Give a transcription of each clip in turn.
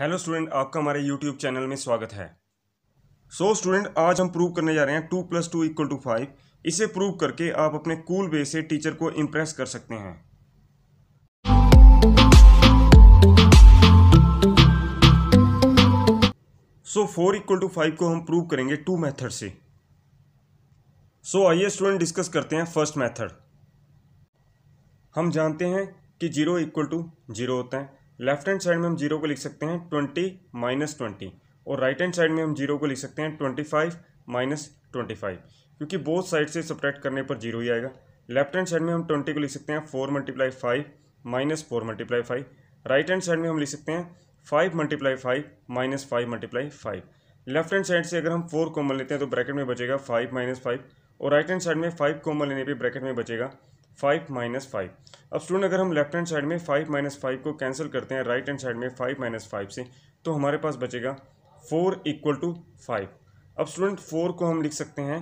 hello student आपका हमारे YouTube channel में स्वागत है सो so, स्टूडेंट आज हम प्रूव करने जा रहे हैं two plus two equal to five इसे प्रूव करके आप अपने कूल वे से टीचर को इम्प्रेस कर सकते हैं so four equal to five को हम प्रूव करेंगे टू मेथड से सो so, आइए स्टूडेंट डिस्कस करते हैं फर्स्ट मेथड हम जानते हैं कि जीरो इक्वल टू जीरो होता है लेफ्ट हैंड साइड में हम जीरो को लिख सकते हैं ट्वेंटी माइनस ट्वेंटी और राइट हैंड साइड में हम जीरो को लिख सकते हैं twenty five minus twenty five क्योंकि बोथ साइड से सब्ट्रैक्ट करने पर जीरो ही आएगा लेफ्ट हैंड साइड में हम ट्वेंटी को लिख सकते हैं four multiply five minus four multiply five right hand side में हम लिख सकते हैं five multiply five minus five multiply five left hand side से अगर हम फोर कॉमन लेते हैं तो ब्रैकेट में बचेगा फाइव माइनस फाइव और राइट हैंड साइड में फाइव कॉमन लेने पर ब्रैकेट में बचेगा फाइव माइनस फाइव अब स्टूडेंट अगर हम लेफ्ट हैंड साइड में फाइव माइनस फाइव को कैंसिल करते हैं राइट हैंड साइड में फाइव माइनस फाइव से तो हमारे पास बचेगा फोर इक्वल टू फाइव अब स्टूडेंट फोर को हम लिख सकते हैं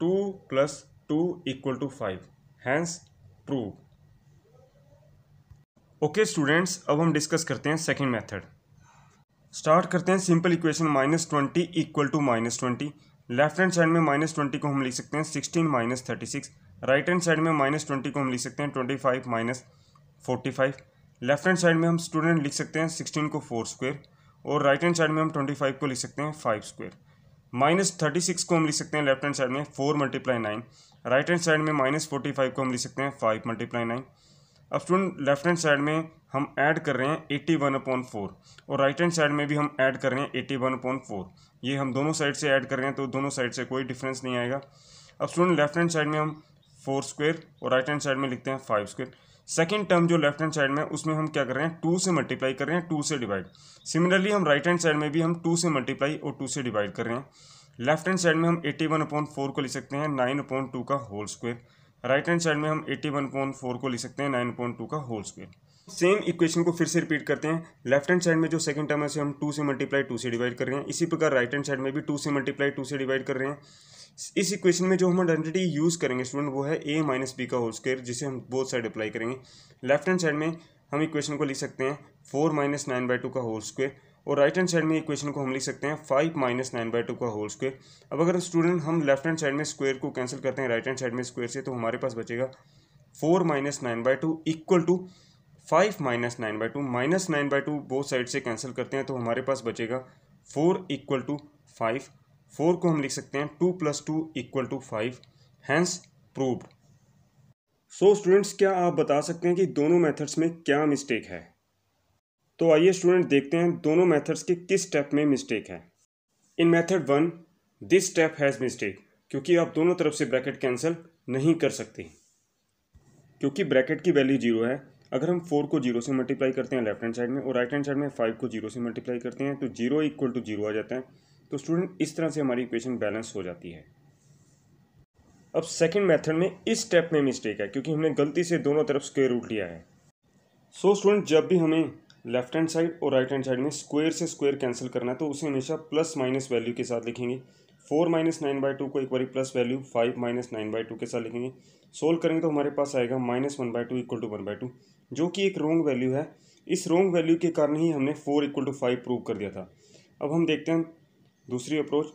two plus two equal to five hence prove okay students अब हम डिस्कस करते हैं सेकेंड मैथड स्टार्ट करते हैं simple equation minus twenty equal to minus twenty left hand side में माइनस ट्वेंटी को हम लिख सकते हैं sixteen minus thirty six right hand side में माइनस ट्वेंटी को हम लिख सकते हैं twenty five minus forty five left hand side में हम स्टूडेंट लिख सकते हैं सिक्सटीन को फोर स्क्वेयर और राइट हैंड साइड में हम ट्वेंटी फाइव को लिख सकते हैं five square minus thirty six को हम लिख सकते हैं लेफ्ट हैंड साइड में four multiply nine right hand side में माइनस फोर्टी फाइव को हम लिख सकते हैं फाइव मल्टीप्लाई नाइन अब स्टूडेंट लेफ्ट हैंड साइड में हम ऐड कर रहे हैं एट्टी वन अपॉन फोर और राइट हैंड साइड में भी हम ऐड कर रहे हैं एट्टी वन अपॉन फोर ये हम दोनों साइड से ऐड कर रहे हैं तो दोनों साइड से कोई डिफरेंस नहीं आएगा अब स्टूडेंट लेफ्ट हैंड साइड में हम फोर स्क्वेयर और राइट हैंड साइड में लिखते हैं फाइव स्क्वेयर सेकेंड टर्म जो लेफ्ट हैंड साइड में उसमें हम क्या कर रहे हैं टू से मल्टीप्लाई कर रहे हैं टू से डिवाइड सिमिलरली हम राइट हैंड साइड में भी हम टू से मल्टीप्लाई और टू से डिवाइड कर रहे हैं लेफ्ट हैंड साइड में हम एटी वन अपॉइंट फोर को लिख सकते हैं नाइन अपॉइंट टू का whole square right hand side में हम एटी वन पॉइंट फोर को लिख सकते हैं नाइन पॉइंट टू का होल स्क्वेयर सेम इक्वेशन को फिर से रिपीट करते हैं लेफ्ट हैंड साइड में जो सेकंड टर्म है उसे हम टू से मल्टीप्लाई टू से डिवाइड कर रहे हैं इसी प्रकार राइट हैंड साइड में भी टू से मल्टीप्लाई टू से डिवाइड कर रहे हैं इस इक्वेशन में जो हम आइडेंटिटी यूज़ करेंगे स्टूडेंट वो है ए माइनस बी का होल स्क्वेयर जिसे हम बोथ साइड अप्लाई करेंगे लेफ्ट हैंड साइड में हम इक्वेशन को लिख सकते हैं four minus nine by two का होल स्क्वेयर और राइट हैंड साइड में इक्वेशन को हम लिख सकते हैं five minus nine by two का होल स्क्वेयर अब अगर स्टूडेंट हम लेफ्ट हैंड साइड में स्क्वेयर को कैंसिल करते हैं राइट हैंड साइड में स्क्वेयर से तो हमारे पास बचेगा four minus nine by two equal to five minus nine by two minus nine by two both side से कैंसिल करते हैं तो हमारे पास बचेगा four equal to five four को हम लिख सकते हैं two plus two equal to five hence proved so students क्या आप बता सकते हैं कि दोनों मेथड्स में क्या मिस्टेक है तो आइए स्टूडेंट देखते हैं दोनों मेथड्स के किस स्टेप में मिस्टेक है in method one this step has mistake क्योंकि आप दोनों तरफ से ब्रैकेट कैंसिल नहीं कर सकते क्योंकि ब्रैकेट की वैल्यू जीरो है अगर हम फोर को जीरो से मल्टीप्लाई करते हैं लेफ्ट हैंड साइड में और राइट हैंड साइड में फाइव को जीरो से मल्टीप्लाई करते हैं तो जीरो इक्वल टू जीरो आ जाता है तो स्टूडेंट इस तरह से हमारी इक्वेशन बैलेंस हो जाती है अब सेकंड मेथड में इस स्टेप में मिस्टेक है क्योंकि हमने गलती से दोनों तरफ स्क्वेयर रूट लिया है सो so, स्टूडेंट जब भी हमें लेफ्ट हैंड साइड और राइट हैंड साइड में स्क्वेयर से स्क्वेयर कैंसिल करना है तो उसे हमेशा प्लस माइनस वैल्यू के साथ लिखेंगे four minus nine by two को एक बार plus value five minus nine by two के साथ लिखेंगे सोल्व करेंगे तो हमारे पास आएगा minus one by two equal to one by two जो कि एक रॉन्ग वैल्यू है इस रॉन्ग वैल्यू के कारण ही हमने four equal to five prove कर दिया था अब हम देखते हैं दूसरी approach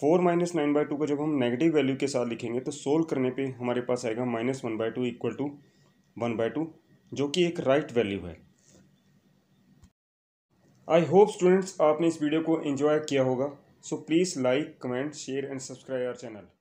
four minus nine by two को जब हम नेगेटिव वैल्यू के साथ लिखेंगे तो सोल्व करने पे हमारे पास आएगा minus one by two equal to one by two जो कि एक राइट right वैल्यू है आई होप स्टूडेंट्स आपने इस वीडियो को एंजॉय किया होगा so please like comment share and subscribe our channel